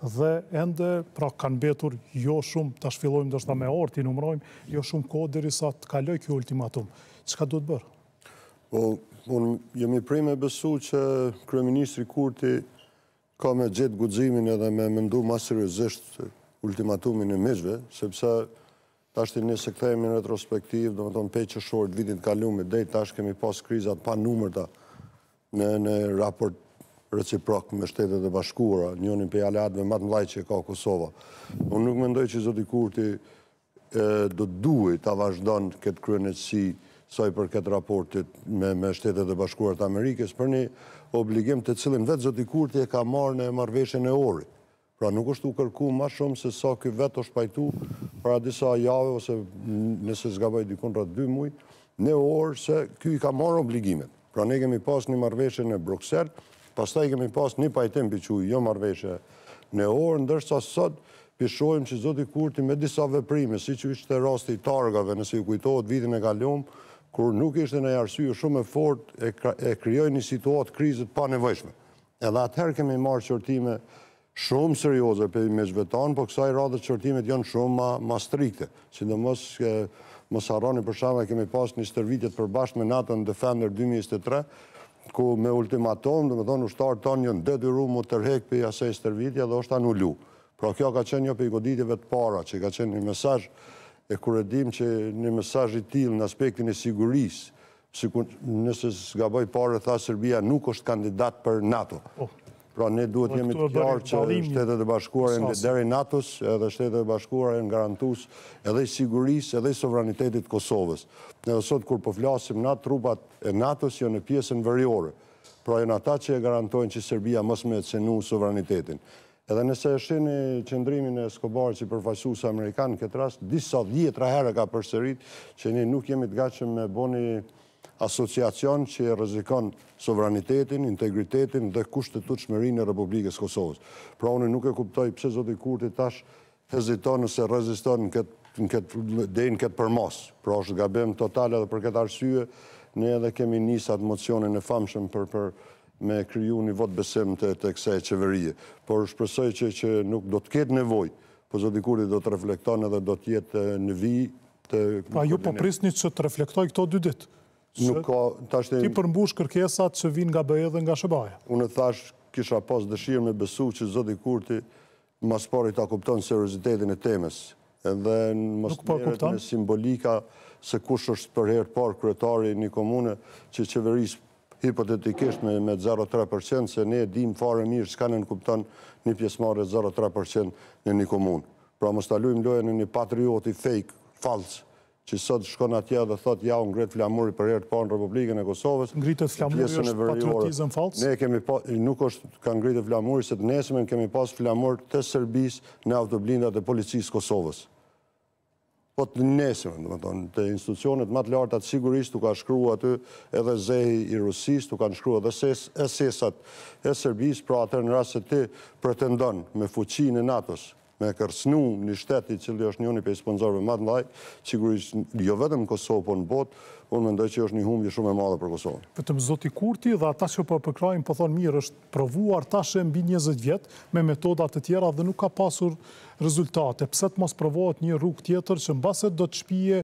dhe ende, pra kanë betur jo shumë, të shfilojmë dështëta me orë, ti numrojmë, jo shumë kohë dheri sa të kaloj kjo ultimatum. Qëka duhet bërë? Po, Unë jemi prej me besu që Kryeministri Kurti ka me gjithë gudzimin edhe me mëndu masërë zështë ultimatumin e mishve, sepse të ashtë njëse këthejmë në retrospektiv, do më tonë peqë shorë të vitin të kalume, dhe të ashtë kemi pas krizat pa numërta në raport reciprok me shtetet e bashkura, njënin për aleatve matë mlaj që ka Kosova. Unë nuk mendoj që Zoti Kurti do të duhet të vazhdojnë këtë si saj për këtë raportit me shtetet e bashkurat Amerikës, për një obligim të cilin vetë Zoti Kurti e ka marrë në marveshën e orit. Pra nuk është u kërku ma shumë se sa këtë vetë është pajtu pra disa jave ose nëse zgabaj dikun rratë dy mujë, në orë se këtë i ka marrë obligimet. Pra ne kemi pas një marveshen e Bruxelles, i kemi pas një pajtim për quj, jo marveshe në orë, ndërsa sot pishojmë që Zoti Kurti me disa veprime, si që ishte rasti targave, nësi u kujtohet vitin e kalium, kur nuk ishte në jarësyë shumë e fort, e kryoj një situatë krizit pa nevojshme. Edhe atëherë kemi marë qërtime shumë serioze për me zhvetanë, po kësaj radhët qërtimet janë shumë ma strikte, si në mësë mësaroni për shama kemi pas një stërvitjet përbashkë me natën Defender 2023, ku me ultimatom, dhe me thonë, ushtarë tonë një në mu tërhek për jasej së tërvitja dhe është anullu. Pra kjo ka qenë një për i goditjeve të para, që ka qenë një mesaj e kuredim që një mesaj i tilë në aspektin e sigurisë, nëse s'gaboj pare, tha Serbia nuk është kandidat për NATO. Oh. Pra ne duhet jemi të kjarë që shtetet e bashkuar e në deri natës edhe shtetet e bashkuar e në garantus edhe i siguris edhe i sovranitetit Kosovës. Në dhe sot kur përflasim po na trupat e natës jo në pjesën vëriore, pra e në ata që e garantojnë që Serbia mësë me të senu sovranitetin. Edhe nëse esheni qëndrimin e Skobarë që përfajsu së Amerikanë në këtë rast, disa dhjetra herë ka përserit që ne nuk jemi të gachëm me boni asociacion që e rëzikon sovranitetin, integritetin dhe kushtet të e Republikës Kosovës. Pra unë nuk e kuptoj pëse Zotë i Kurti tash heziton nëse rëziston dhe në këtë përmos. Pra është gabim totale dhe për këtë arsye, ne edhe kemi njësat mocionin e famshëm për për me kryu një vot besim të kse e qeverije. Por shpresoj që, që nuk do të ketë nevoj, po Zotë Kurti do të reflekton edhe do të jetë në vi të... Pa ju po prisni që të reflektoj këto dy ditë. Ti përmbush kërkesat që vinë nga bëjë dhe nga shëbaje. Unë thash, kisha pas dëshirë me besu që Zodi Kurti mas pari ta kupton seriositetin e temes. Edhe në po kupton? Në simbolika se kush është për herë par kretari një komune që qeveris hipotetikisht me 0,3% se ne e dim fare mirë s'ka në në kupton një pjesmare 0,3% në një komunë. Pra më staluim lojën një patrioti fake, falsë që sot shkon atje dhe thot ja, unë ngritë flamuri për herë të parë në Republikën e Kosovës. Ngritë flamuri është patriotizëm falsë? Ne kemi pas, po, nuk është ka ngritë flamuri, se të nesëmën kemi pas flamur të Serbis në autoblindat e policisë Kosovës. Po të nesëmën, dhe më tonë, të institucionet matë lartë atë sigurisë, të ka shkru aty edhe zehi i Rusis, të ka në shkru edhe sesat e Serbisë, pra atër në rrasë të ti pretendon me fuqinë e Natos, me kërsnu një shteti cili është njëni për sponsorve të ndaj, sigurisht jo vetëm Kosovë po në botë, unë mendoj që është një humbje shumë e madhe për Kosovën. Vetëm Zoti Kurti dhe ata që po përkrajnë, po thonë mirë, është provuar ta e mbi 20 vjetë me metodat të tjera dhe nuk ka pasur rezultate. Pse të mos provohet një rrug tjetër që mbaset do të shpije